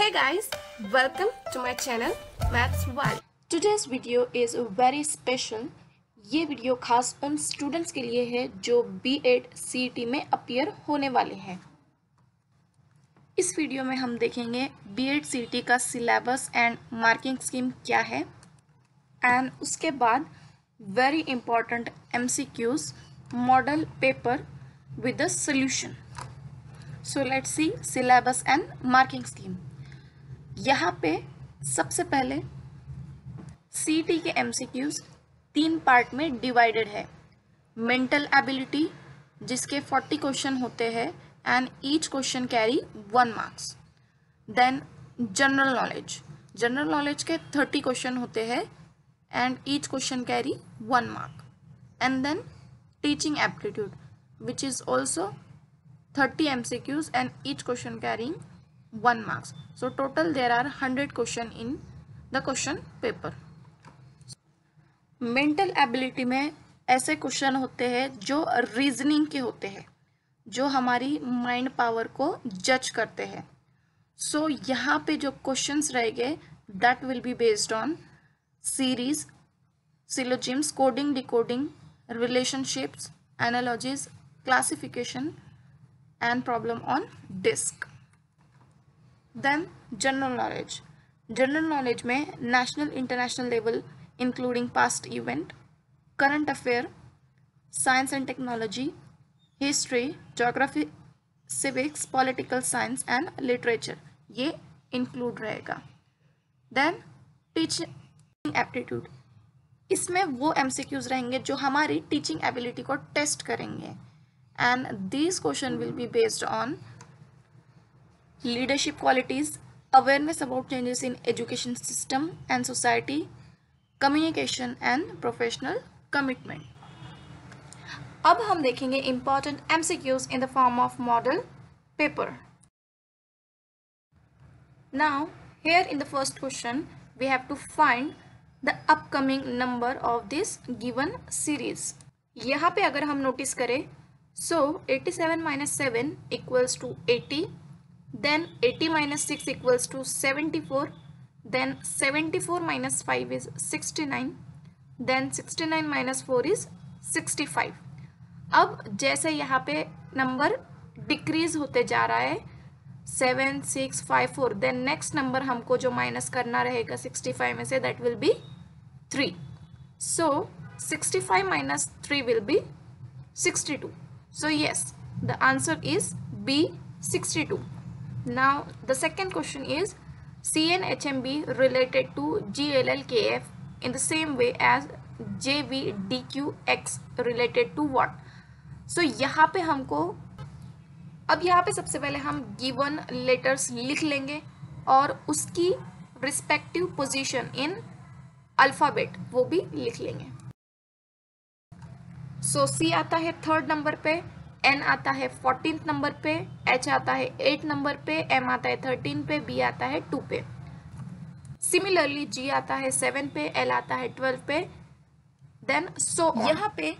Hey guys, welcome to my channel Maths World. Today's video is very special. ये video खास उन students के लिए है जो बी एड सी टी में अपियर होने वाले हैं इस वीडियो में हम देखेंगे बी एड सी टी का सिलेबस एंड मार्किंग स्कीम क्या है एंड उसके बाद very important M C Qs model paper with the solution so let's see syllabus and marking scheme यहाँ पे सबसे पहले सी टी के एम सी क्यूज़ तीन पार्ट में डिवाइडेड है मेंटल एबिलिटी जिसके फोर्टी क्वेश्चन होते हैं and each question carry one marks then general knowledge general knowledge के थर्टी क्वेश्चन होते हैं and each question carry one mark and then teaching aptitude also thirty M 30 Qs and each question carrying 1 marks so total there are 100 question in the question paper mental ability में ऐसे question होते हैं जो reasoning के होते हैं जो हमारी माइंड पावर को जज करते हैं सो so, यहाँ पे जो क्वेश्चंस रहेंगे that will be based on series syllogisms coding decoding relationships analogies classification and problem on disc then general knowledge general knowledge में national international level including past event current affair science and technology history geography civics political science and literature ये include रहेगा then teaching aptitude इसमें वो aim रहेंगे जो हमारी teaching ability को test करेंगे and these question will be based on leadership qualities awareness about changes in education system and society communication and professional commitment अब हम देखेंगे important MCQs in the form of model paper now here in the first question we have to find the upcoming number of this given series यहाँ पे अगर हम notice करें so 87 seven minus seven equals to eighty then 80 minus 6 equals to 74 then 74 minus 5 is 69 then 69 minus 4 is 65 अब जैसे यहाँ पे number decrease होते जा रहा है seven six five four then next number हमको जो माइनस करना रहेगा सिक्सटी फाइव में से that will be three so sixty five minus three will be sixty two so yes the answer is B sixty two Now the second question is CNHMB related to GLLKF in the same way as JVDQX related to what? So यहाँ पे हमको अब यहाँ पे सबसे पहले हम given letters लिख लेंगे और उसकी रिस्पेक्टिव पोजीशन इन अल्फ़ाबेट वो भी लिख लेंगे सो so, सी आता है थर्ड नंबर पे एन आता है फोर्टीन नंबर पे एच आता है एट नंबर पे एम आता है थर्टीन पे बी आता है टू पे सिमिलरली जी आता है सेवन पे एल आता है ट्वेल्व पे देन सो so, यहाँ पे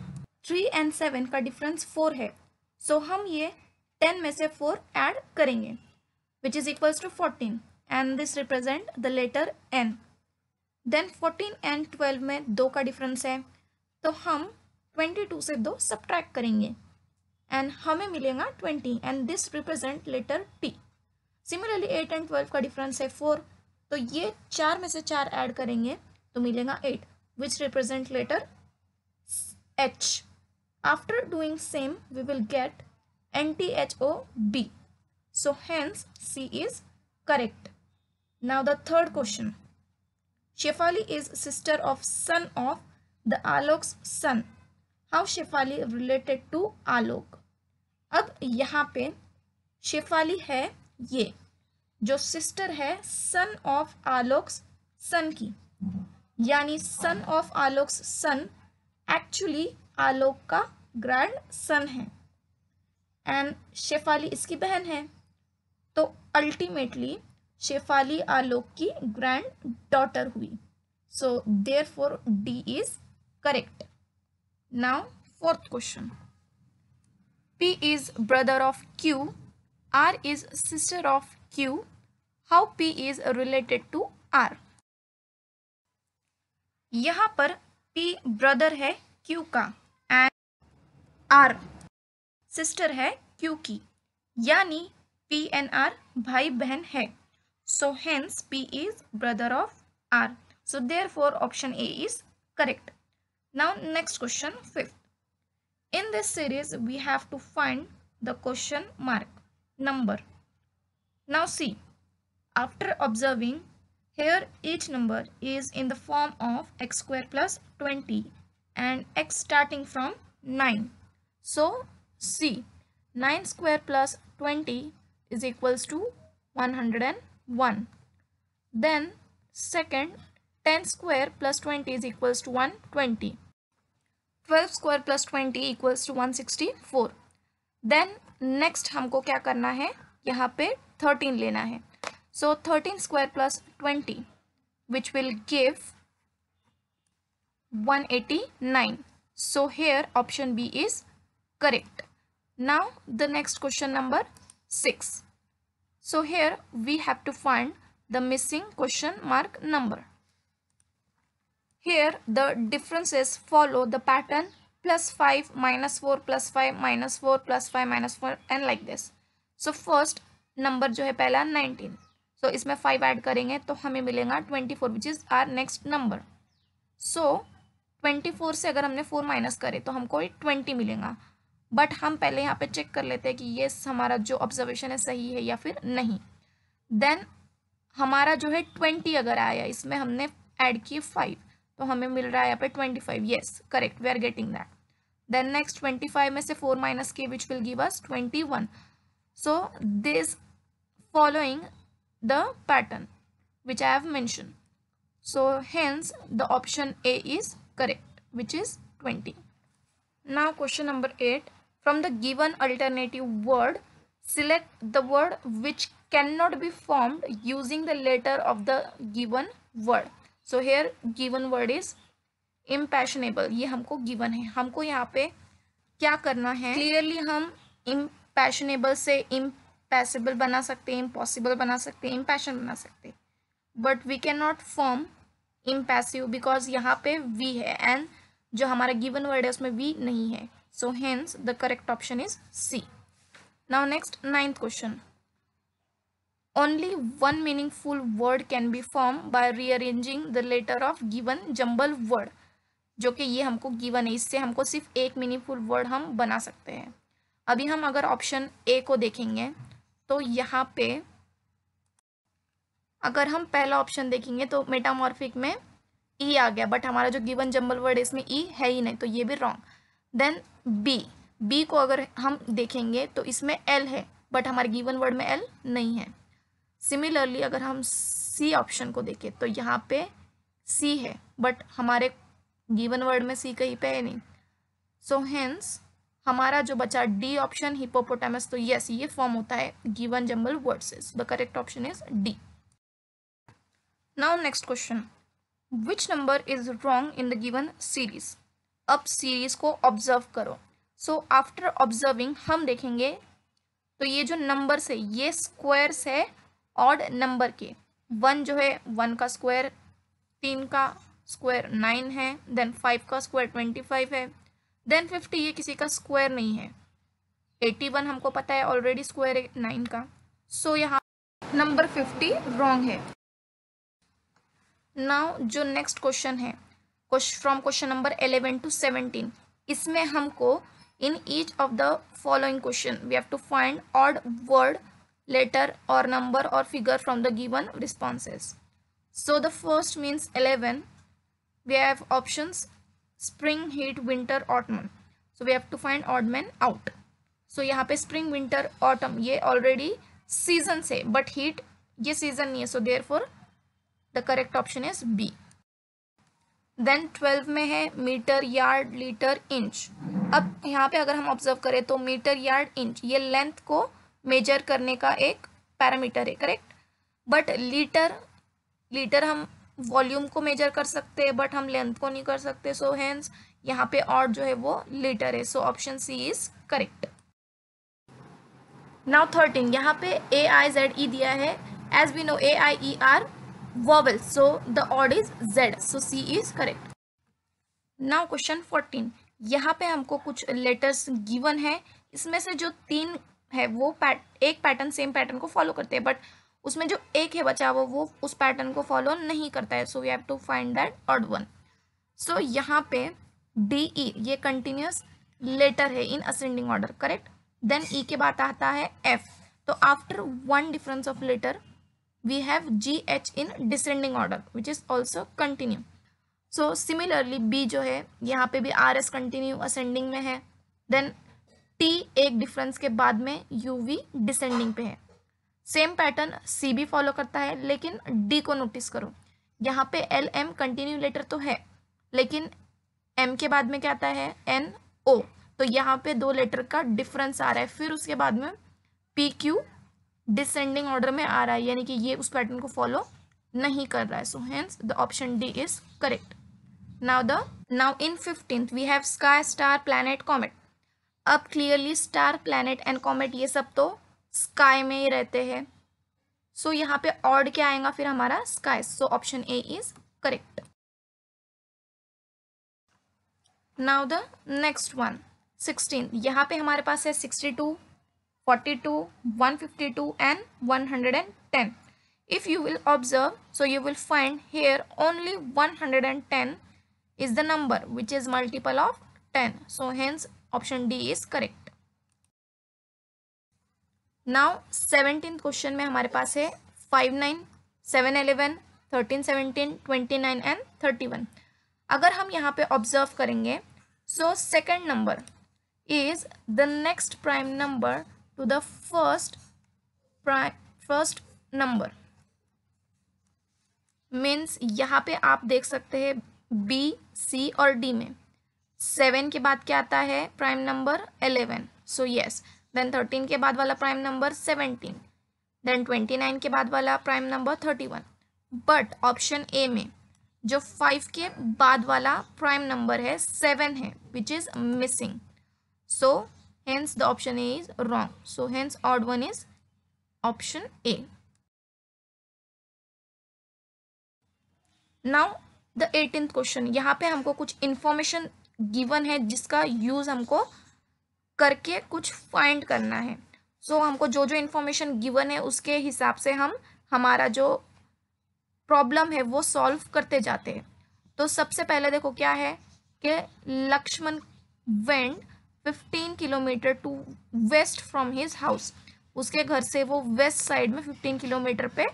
थ्री एंड सेवन का डिफरेंस फोर है सो so, हम ये टेन में से फोर ऐड करेंगे which is equals to fourteen and this represent the letter N then fourteen and twelve में दो का डिफरेंस है तो हम ट्वेंटी टू से दो सब्ट्रैक्ट करेंगे एंड हमें मिलेगा twenty and this represent letter T similarly eight and twelve का डिफरेंस है फोर तो ये चार में से चार ऐड करेंगे तो मिलेगा eight which represent letter H after doing same we will get N T H O B so hence C is correct now the third question Shefali is sister of son of the Alok son how Shefali related to Alok अब यहाँ पे शेफाली है ये जो sister है son of आलोक्स सन की यानी son of आलोक्स sun actually आलोक का ग्रैंड सन है एंड शेफाली इसकी बहन है तो अल्टीमेटली शेफाली आलोक की ग्रैंड डॉटर हुई so there four D is correct now fourth question P is brother of Q, R is sister of Q, how P is related to R. यहाँ पर P brother है Q का and R sister है Q की यानी P and R भाई बहन है So hence P is brother of R. So therefore option A is correct. Now next question fifth. In this series, we have to find the question mark number. Now see, after observing, here each number is in the form of x square plus 20 and x starting from 9. So see, 9 square plus 20 is equals to 101. Then second, 10 square plus 20 is equals to 120. 12 square plus 20 equals to 164 then next हमको क्या करना है यहाँ पे 13 लेना है so so, 13 square plus 20 which will give 189 so here option B is correct now the next question number six so here we have to find the missing question mark number Here the differences follow the pattern plus 5, minus 4, plus 5, minus 4, plus 5, minus 4 and like this. So first number jo hai pehla 19. So isme 5 add karenge to hame milega 24 which is our next number. So 24 से अगर हमने 4 minus करें तो हमको 20 मिलेगा but हम पहले यहाँ पे चेक कर लेते हैं कि ये हमारा जो ऑब्जर्वेशन है सही है या फिर नहीं देन हमारा जो है ट्वेंटी अगर आया इसमें हमने ऐड किए फाइव तो हमें मिल रहा है यहाँ पे twenty five yes correct we are getting that then next twenty five में से फोर माइनस के which will give us twenty one so this following the pattern which I have mention so hence the option A is correct which is twenty now question number eight from the given alternative word select the word which can not be formed using the letter of the given word so here given word is impassionable ये हमको given है हमको यहाँ पे क्या करना है clearly हम इम्पैशनेबल से इम्पैसिबल बना सकते हैं इम्पॉसिबल बना सकते हैं इम्पैशन बना सकते but we can not form impassive because यहाँ पे वी है एंड जो हमारा गिवन वर्ड है उसमें वी नहीं है so hence the correct option is C now next ninth question only one meaningful word can be formed by rearranging the letter of given jumble word जो कि ये हमको गिवन है इससे हमको सिर्फ एक मीनिंगफुल वर्ड हम बना सकते हैं अभी हम अगर ऑप्शन ए को देखेंगे तो यहाँ पे अगर हम पहला ऑप्शन देखेंगे तो मेटामॉर्फिक में ई e आ गया बट हमारा जो गिवन जंबल वर्ड है इसमें ई e है ही नहीं तो ये भी रॉन्ग देन बी बी को अगर हम देखेंगे तो इसमें एल है बट हमारे गिवन वर्ड में एल नहीं है सिमिलरली अगर हम सी ऑप्शन को देखें तो यहाँ पे सी है बट हमारे गिवन वर्ड में सी कहीं पे है नहीं सो so, हेंस हमारा जो बचा डी ऑप्शन हिपोपोटामस तो यस ये फॉर्म होता है given jumbled words the correct option is D now next question which number is wrong in the given series अब सीरीज को ऑब्जर्व करो सो आफ्टर ऑब्जर्विंग हम देखेंगे तो ये जो नंबर्स है ये स्क्वायर्स है ऑड नंबर के वन जो है वन का स्क्वायर तीन का स्क्वायर नाइन है देन फाइव का स्क्वायर ट्वेंटी फाइव है देन फिफ्टी ये किसी का स्क्वायर नहीं है एट्टी वन हमको पता है ऑलरेडी स्क्वायर है नाइन का सो so, यहाँ नंबर फिफ्टी रॉन्ग है नाउ जो नेक्स्ट क्वेश्चन है from question number eleven to seventeen इसमें हमको in each of the following question we have to find odd word letter or number or figure from the given responses. So the first means 11. We have options spring, heat, winter, autumn. So we have to find odd man out. So yahan pe spring, winter, autumn ye already season se but heat ye season nahi hai so therefore the correct option is B. Then 12 में है metre yard litre inch अब यहाँ पे अगर हम observe करें तो metre yard inch ये लेंथ को मेजर करने का एक पैरामीटर है करेक्ट बट लीटर लीटर हम वॉल्यूम को मेजर कर सकते हैं बट हम लेंथ को नहीं कर सकते सो हैंस यहाँ पे और जो है वो लीटर है so option C is correct now thirteen यहाँ पे ए आई जेड ई दिया है as we know A I E are vowel so the odd is Z so C is correct now question fourteen यहाँ पे हमको कुछ letters given है इसमें से जो तीन है वो पैट एक पैटर्न सेम पैटर्न को फॉलो करते हैं बट उसमें जो एक है बचा वो वो उस पैटर्न को फॉलो नहीं करता है so we have to find that odd one so यहाँ पे डी ई e, ये कंटिन्यूस लेटर है in ascending order correct then E के बाद आता है एफ तो after one difference of letter we have G H in descending order which is also continue so similarly B जो है यहाँ पे भी आर एस कंटिन्यू असेंडिंग में है देन टी एक डिफरेंस के बाद में यू वी डिसेंडिंग पे है सेम पैटर्न सी भी फॉलो करता है लेकिन डी को नोटिस करो यहाँ पे एल एम कंटिन्यू लेटर तो है लेकिन एम के बाद में क्या आता है एन ओ तो यहाँ पे दो लेटर का डिफरेंस आ रहा है फिर उसके बाद में पी क्यू डिसेंडिंग ऑर्डर में आ रहा है यानी कि ये उस पैटर्न को फॉलो नहीं कर रहा है so hence the option D is correct now the now in fifteenth we have sky star planet comet अब clearly star planet and comet ये सब तो स्काई में ही रहते हैं सो so, यहाँ पे ऑड क्या आएगा फिर हमारा sky so option A is correct now the next one sixteen यहाँ पे हमारे पास है sixty two forty two one fifty two and one hundred and ten if you will observe so you will find here only one hundred and ten is the number which is multiple of ten so hence option D is correct now seventeen question में हमारे पास है five nine seven eleven thirteen seventeen twenty nine and thirty one अगर हम यहाँ पे observe करेंगे so second number is the next prime number to the first prime first number means यहाँ पे आप देख सकते हैं बी सी और डी में सेवन के बाद क्या आता है prime number eleven so yes then thirteen के बाद वाला prime number seventeen then twenty nine के बाद वाला prime number thirty one but option A में जो फाइव के बाद वाला प्राइम नंबर है सेवन है which is missing so hence the option A is wrong so hence odd one is option A now the eighteen question यहाँ पे हमको कुछ इन्फॉर्मेशन गिवन है जिसका यूज़ हमको करके कुछ फाइंड करना है सो so, हमको जो जो इन्फॉर्मेशन गिवन है उसके हिसाब से हम हमारा जो प्रॉब्लम है वो सॉल्व करते जाते हैं तो सबसे पहले देखो क्या है कि Lakshman went fifteen kilometre to west from his house उसके घर से वो वेस्ट साइड में फिफ्टीन किलोमीटर पे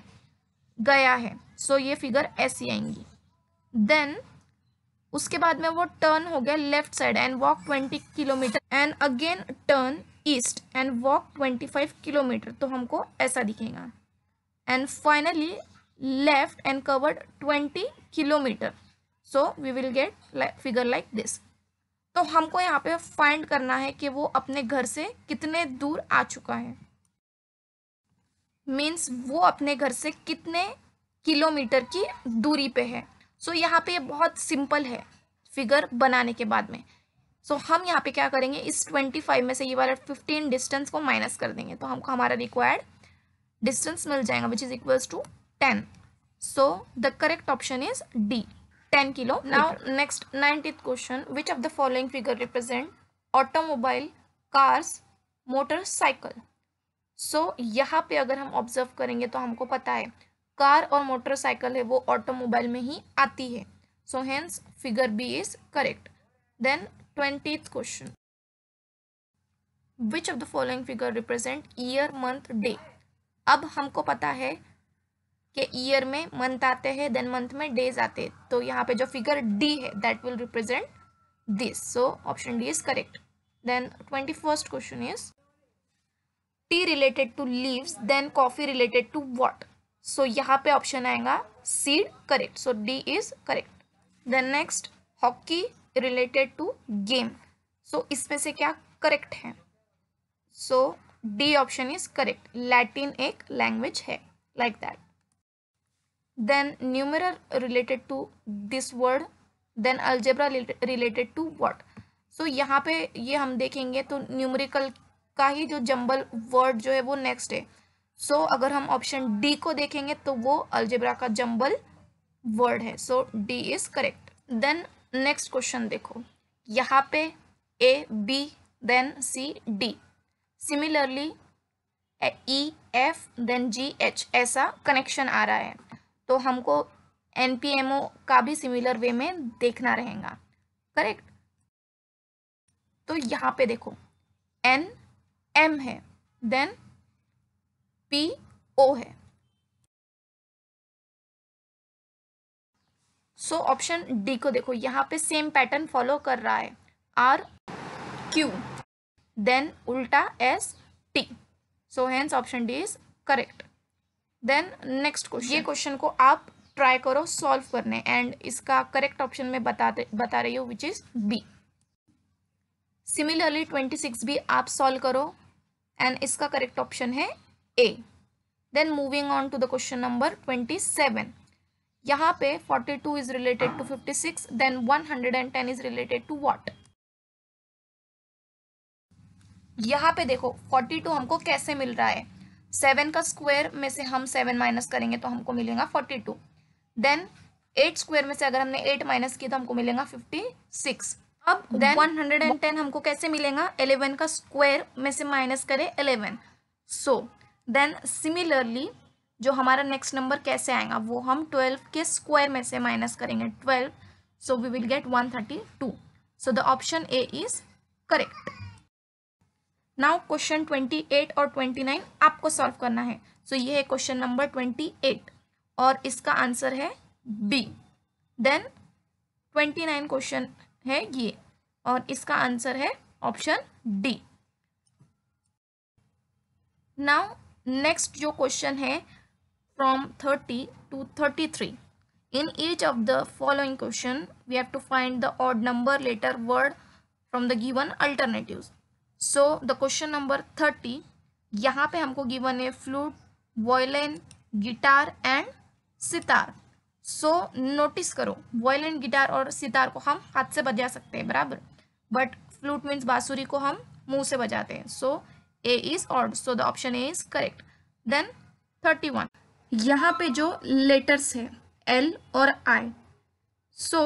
गया है सो so, ये फिगर ऐसी आएंगी देन उसके बाद में वो टर्न हो गया left side and walk twenty kilometre and again turn east and walk twenty five kilometre तो हमको ऐसा दिखेगा and finally left and covered twenty kilometre so we will get figure like this तो हमको यहाँ पे फाइंड करना है कि वो अपने घर से कितने दूर आ चुका है मीन्स वो अपने घर से कितने किलोमीटर की दूरी पे है सो so, यहाँ पे बहुत सिंपल है फिगर बनाने के बाद में सो so, हम यहाँ पे क्या करेंगे इस ट्वेंटी फाइव में से ये वाला फिफ्टीन डिस्टेंस को माइनस कर देंगे तो हमको हमारा रिक्वायर्ड डिस्टेंस मिल जाएगा which is equals to ten so the correct option is D 10 now next nineteenth question which of the following figure represent automobile cars cars, motorcycle? So यहाँ पे अगर हम ऑब्जर्व करेंगे तो हमको पता है कार और मोटरसाइकिल है वो ऑटोमोबाइल में ही आती है so hence figure B is correct then twenty question which of the following figure represent year month day अब हमको पता है कि ईयर में मंथ आते हैं देन मंथ में डेज आते हैं तो यहाँ पे जो फिगर डी है that will represent this so option D is correct then twenty first question is tea related to leaves then coffee related to what so so, यहाँ पे ऑप्शन आएगा seed correct so D is correct then next hockey related to game so इसमें से क्या correct है so D option is correct Latin एक language है like that then numeral related to this word then algebra related to word so यहाँ पे ये हम देखेंगे तो न्यूमरिकल का ही जो जंबल वर्ड जो है वो नेक्स्ट है सो so, अगर हम ऑप्शन डी को देखेंगे तो वो अल्जेब्रा का जम्बल वर्ड है so D is correct then next question देखो यहाँ पे A B then C D similarly E F then G H ऐसा कनेक्शन आ रहा है तो हमको एन पी एम ओ का भी सिमिलर वे में देखना रहेगा करेक्ट तो यहाँ पे देखो एन एम है देन पी ओ है सो ऑप्शन डी को देखो यहाँ पे सेम पैटर्न फॉलो कर रहा है आर क्यू देन उल्टा S T so hence option D is correct then next question ये क्वेश्चन को आप ट्राई करो सॉल्व करने एंड इसका करेक्ट ऑप्शन में बताते बता रही हूँ which is B similarly twenty six भी आप सॉल्व करो एंड इसका करेक्ट ऑप्शन है A then moving on to the question number twenty seven यहाँ पे forty two is related to fifty six then one hundred and ten is related to what यहाँ पे देखो फोर्टी टू हमको कैसे मिल रहा है सेवन का स्क्वायर में से हम सेवन माइनस करेंगे तो हमको मिलेगा forty two then eight square में से अगर हमने एट माइनस किया तो हमको मिलेगा फिफ्टी सिक्स अब then one hundred and ten हमको कैसे मिलेगा एलेवन का स्क्वायर में से माइनस करें eleven so so, then similarly जो हमारा नेक्स्ट नंबर कैसे आएगा वो हम ट्वेल्व के स्क्वायर में से माइनस करेंगे twelve so we will get one thirty two so the option A is correct now question twenty eight और ट्वेंटी नाइन आपको सॉल्व करना है सो so, ये है क्वेश्चन नंबर ट्वेंटी एट और इसका आंसर है B then twenty nine question है ये और इसका आंसर है ऑप्शन डी नाउ नेक्स्ट जो क्वेश्चन है from thirty to thirty three in each of the following question we have to find the odd number letter word from the given alternative so the question number thirty यहाँ पे हमको given है flute violin guitar and sitar so notice करो violin guitar और सितार को हम हाथ से बजा सकते हैं बराबर बट फ्लूट मीन्स बाँसुरी को हम मुंह से बजाते हैं so so, A is odd so the option A is correct then thirty one यहाँ पे जो लेटर्स है एल और आई सो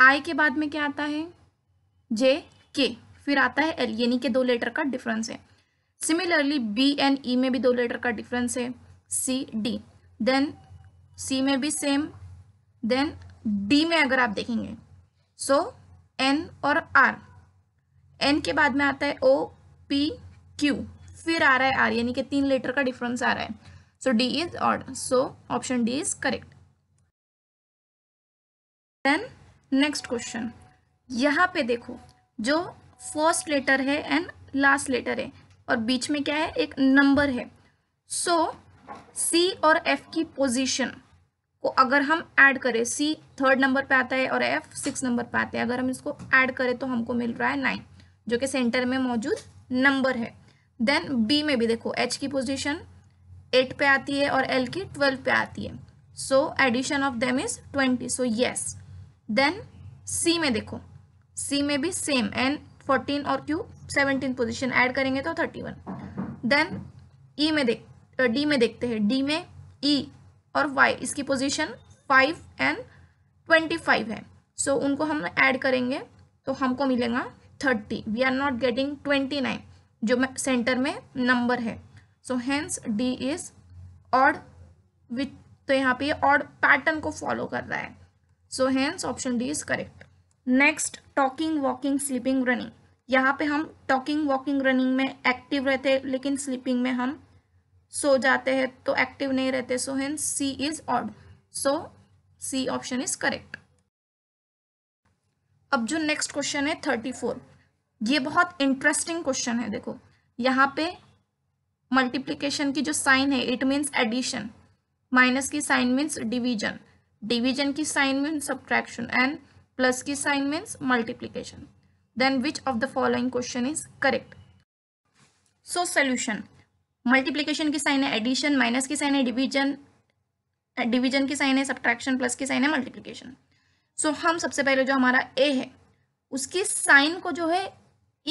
आई के बाद में क्या आता है जे के फिर आता है एल यानी के दो लेटर का डिफरेंस है सिमिलरली बी एंड ई में भी दो लेटर का डिफरेंस है सी डी देन सी में भी सेम देन डी में अगर आप देखेंगे सो so, एन और आर एन के बाद में आता है ओ पी क्यू फिर आ रहा है आर यानी कि तीन लेटर का डिफरेंस आ रहा है so D is odd so option D is correct then next question यहाँ पे देखो जो फर्स्ट लेटर है एंड लास्ट लेटर है और बीच में क्या है एक नंबर है सो so, सी और एफ की पोजीशन को अगर हम ऐड करें सी थर्ड नंबर पे आता है और एफ सिक्स नंबर पे आता है अगर हम इसको ऐड करें तो हमको मिल रहा है नाइन जो कि सेंटर में मौजूद नंबर है देन बी में भी देखो एच की पोजिशन एट पे आती है और एल की ट्वेल्व पे आती है so addition of them is twenty so yes then C में देखो सी में भी सेम एन फोर्टीन और क्यू सेवनटीन पोजिशन ऐड करेंगे तो थर्टी वन देन ई में देख डी में देखते हैं डी में ई e और वाई इसकी position five and twenty five है सो so, उनको हम ऐड करेंगे तो हमको मिलेगा thirty we are not getting twenty nine जो सेंटर में नंबर है so hence D is odd which तो यहाँ पे ऑड पैटर्न को फॉलो कर रहा है so hence option D is correct next talking walking sleeping running यहाँ पे हम टॉकिंग वॉकिंग रनिंग में एक्टिव रहते हैं लेकिन स्लीपिंग में हम सो जाते हैं तो एक्टिव नहीं रहते so hence C is odd so C option is correct अब जो नेक्स्ट क्वेश्चन है थर्टी फोर ये बहुत इंटरेस्टिंग क्वेश्चन है देखो यहाँ पे मल्टीप्लीकेशन की जो साइन है इट मीन्स एडिशन माइनस की साइन मीन्स डिवीजन डिवीजन की sign means subtraction and plus की sign means multiplication then which of the following question is correct so solution multiplication की साइन है एडिशन माइनस की sign है division division की sign है subtraction plus की sign है मल्टीप्लीकेशन सो so, हम सबसे पहले जो हमारा ए है उसकी साइन को जो है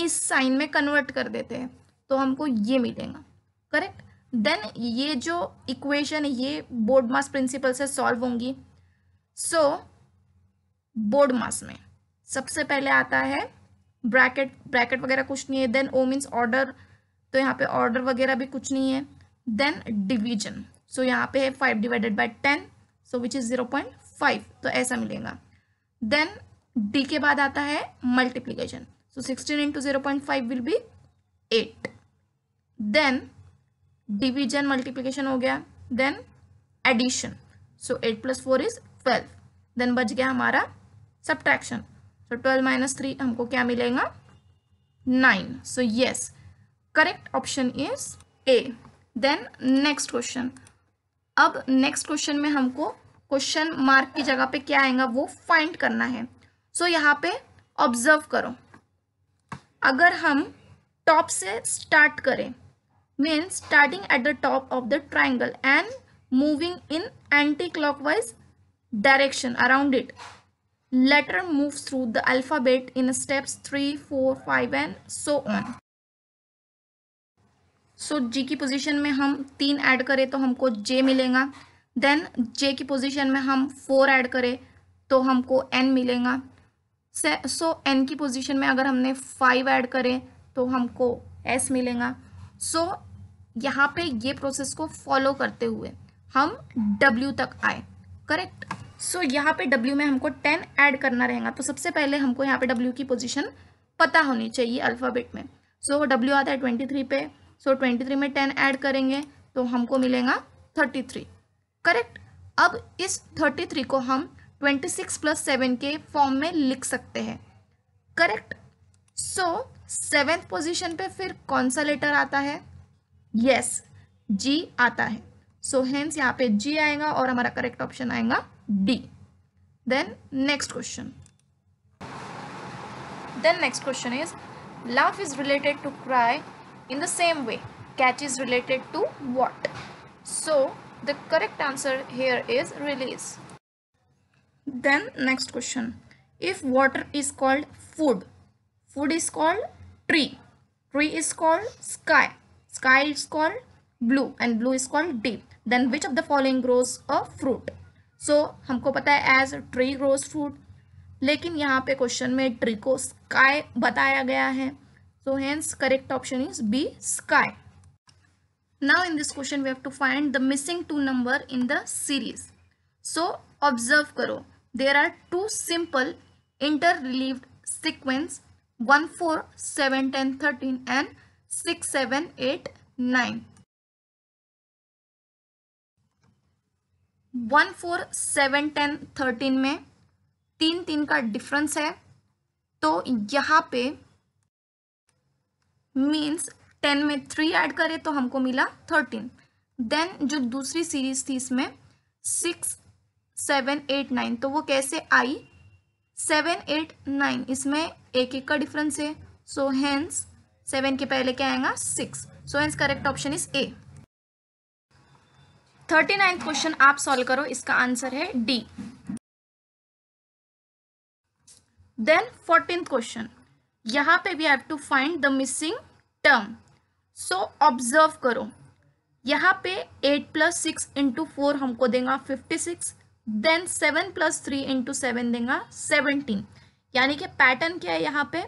इस साइन में कन्वर्ट कर देते हैं तो हमको ये मिलेगा करेक्ट देन ये जो इक्वेशन ये बोर्ड मास प्रिंसिपल से सॉल्व होंगी सो so, बोर्ड मास में सबसे पहले आता है ब्रैकेट ब्रैकेट वगैरह कुछ नहीं है देन ओ मीन्स ऑर्डर तो यहाँ पे ऑर्डर वगैरह भी कुछ नहीं है देन डिवीजन सो यहाँ पे है five divided by ten so which is zero point five तो ऐसा मिलेगा देन डी के बाद आता है multiplication So 16 into 0.5 will be 8. Then division multiplication हो गया then addition. So 8 plus 4 is 12. Then बच गया हमारा subtraction. So 12 minus 3 हमको क्या मिलेगा 9. So yes, correct option is A. Then next question. अब next question में हमको क्वेश्चन मार्क की जगह पे क्या आएगा वो फाइंड करना है सो so, यहाँ पे ऑब्जर्व करो अगर हम टॉप से स्टार्ट करें means starting at the top of the triangle and moving in anti clockwise direction around it letter move through the alphabet in steps three four five and so on so G की position में हम तीन add करें तो हमको जे मिलेगा then जे की position में हम फोर ऐड करें तो हमको एन मिलेगा सो n की पोजीशन में अगर हमने फाइव ऐड करें तो हमको s मिलेगा सो so, यहाँ पे ये प्रोसेस को फॉलो करते हुए हम w तक आए करेक्ट सो so, यहाँ पे w में हमको 10 ऐड करना रहेगा तो सबसे पहले हमको यहाँ पे w की पोजीशन पता होनी चाहिए अल्फ़ाबेट में सो so, w आता है 23 पे सो so, 23 में 10 ऐड करेंगे तो हमको मिलेगा 33 करेक्ट अब इस 33 को हम ट्वेंटी सिक्स प्लस सेवन के फॉर्म में लिख सकते हैं करेक्ट सो सेवेंथ पोजिशन पे फिर कौन सा लेटर आता है यस yes, जी आता है सो हेंस यहाँ पे जी आएगा और हमारा करेक्ट ऑप्शन आएगा D then next question then next question is laugh is related to cry in the same way catch is related to what so the correct answer here is release then next question if water is called food food is called tree tree is called sky sky is called blue and blue is called deep then which of the following grows a fruit so हमको पता है as tree grows fruit लेकिन यहाँ पे question में tree को sky बताया गया है so hence correct option is b sky now in this question we have to find the missing two number in the series so observe करो there are two simple interleaved sequence 1, 4, 7, 10, 13 and 6, 7, 8, 9. 1, 4, 7, 10, 13 में तीन तीन का difference है तो यहाँ पे means 10 में 3 ऐड करें तो हमको मिला 13 देन जो दूसरी सीरीज थी इसमें 6, सेवन एट नाइन तो वो कैसे आई सेवन एट नाइन इसमें एक एक का डिफरेंस है सो हैंस सेवन के पहले क्या आएगा six so hence correct option is A thirty ninth question आप सॉल्व करो इसका आंसर है डी देन फोर्टीन क्वेश्चन यहां पे we have to find the missing term so observe करो यहां पे eight plus six into four हमको देगा fifty six then seven plus three into seven देंगे सेवनटीन यानी कि पैटर्न क्या है यहाँ पे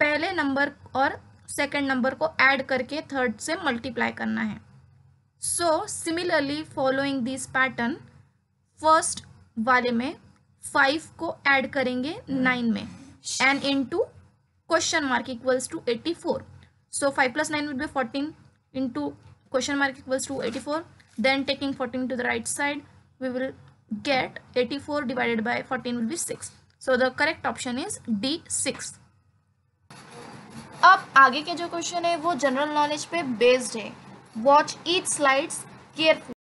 पहले नंबर और सेकेंड नंबर को ऐड करके थर्ड से मल्टीप्लाई करना है so similarly following this pattern first वाले में फाइव को ऐड करेंगे नाइन में and into question mark equals to eighty four so five plus nine will be fourteen into mark equals to eighty four then taking fourteen to the right side we will get 84 divided by 14 will be 6 so the correct option is d 6 अब आगे के जो question है वो general knowledge पे based है watch each slides careful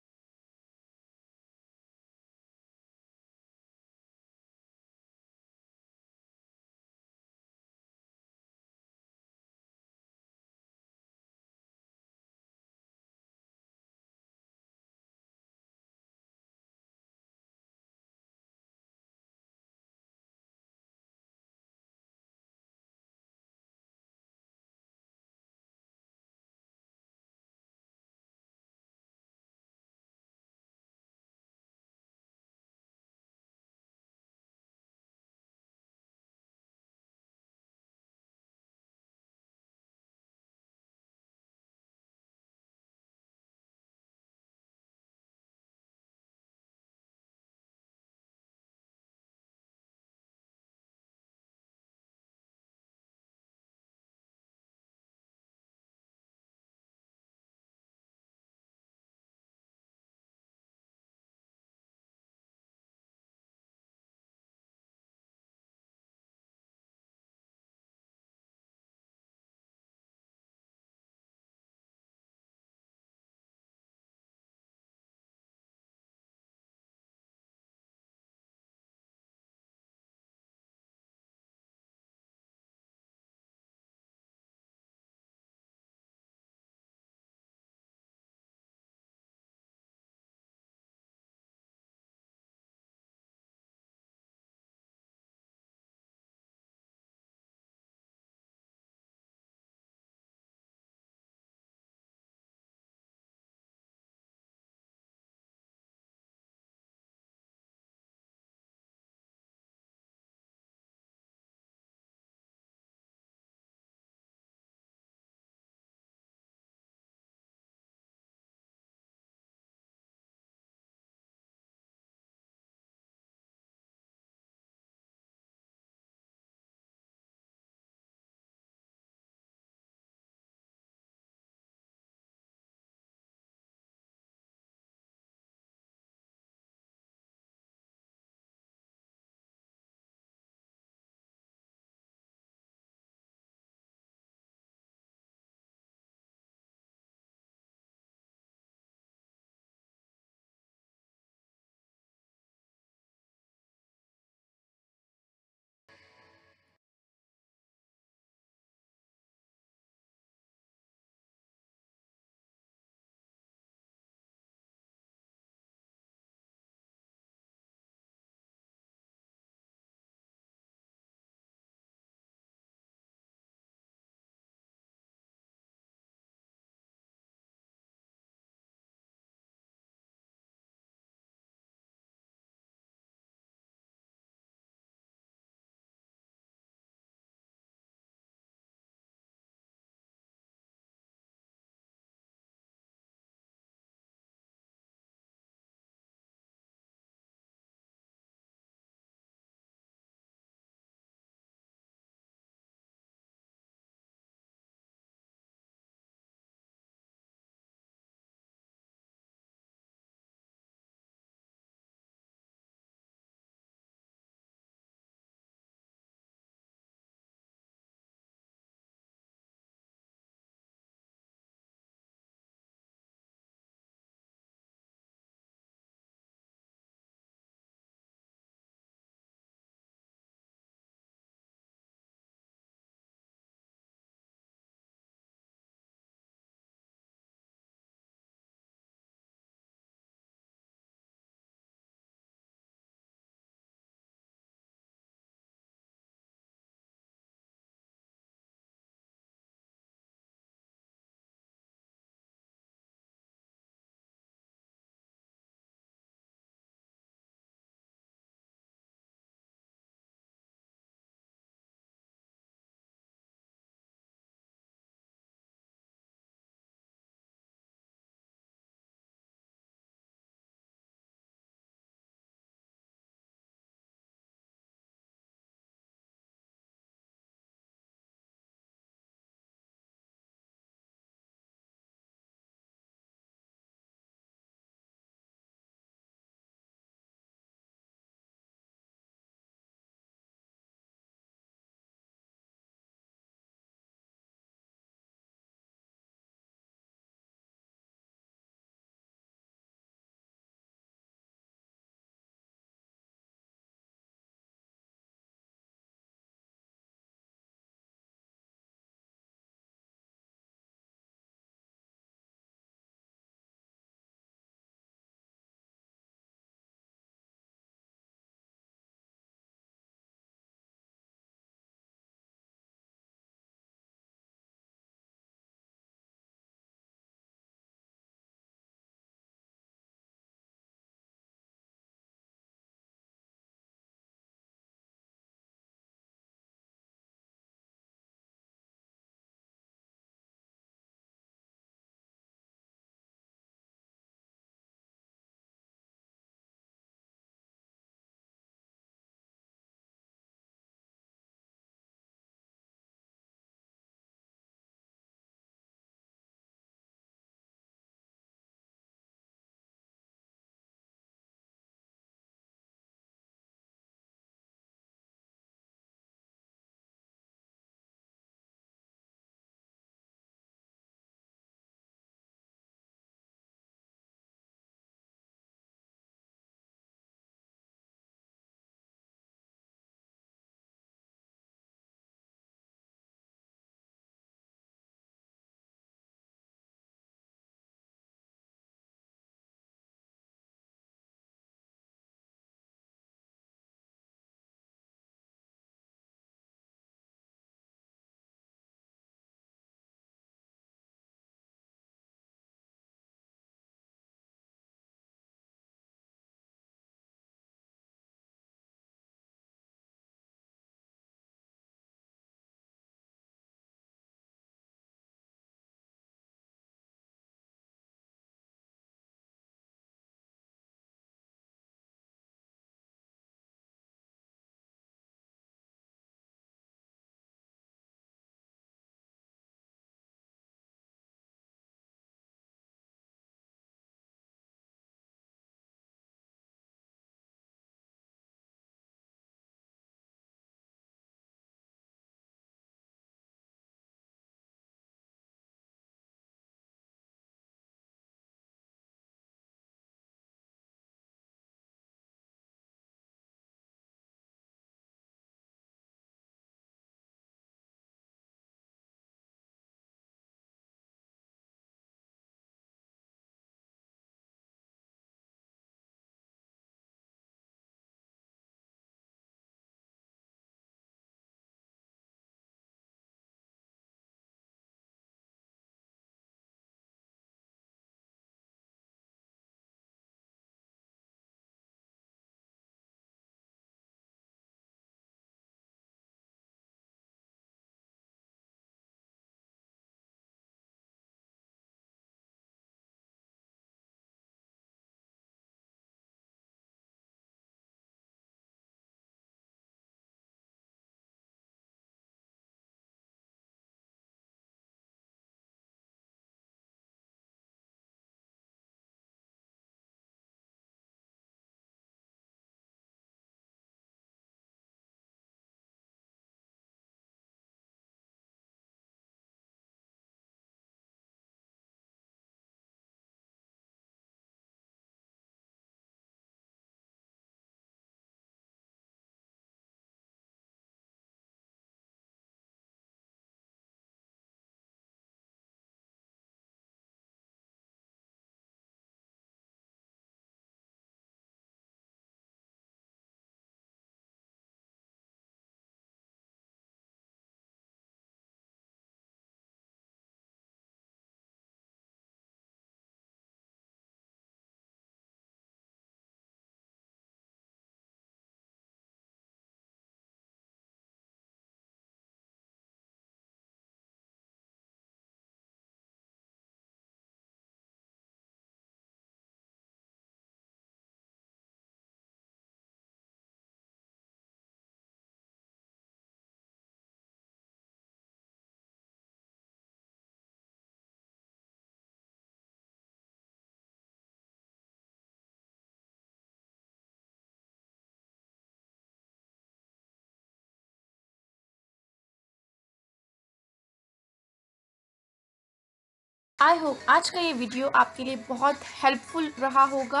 I hope आज का ये वीडियो आपके लिए बहुत हेल्पफुल रहा होगा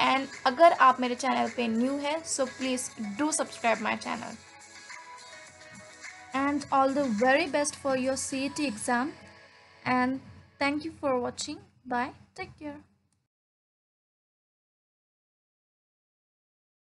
एंड अगर आप मेरे चैनल पे न्यू है so please do subscribe my channel and all the very best for your C exam and thank you for watching bye take care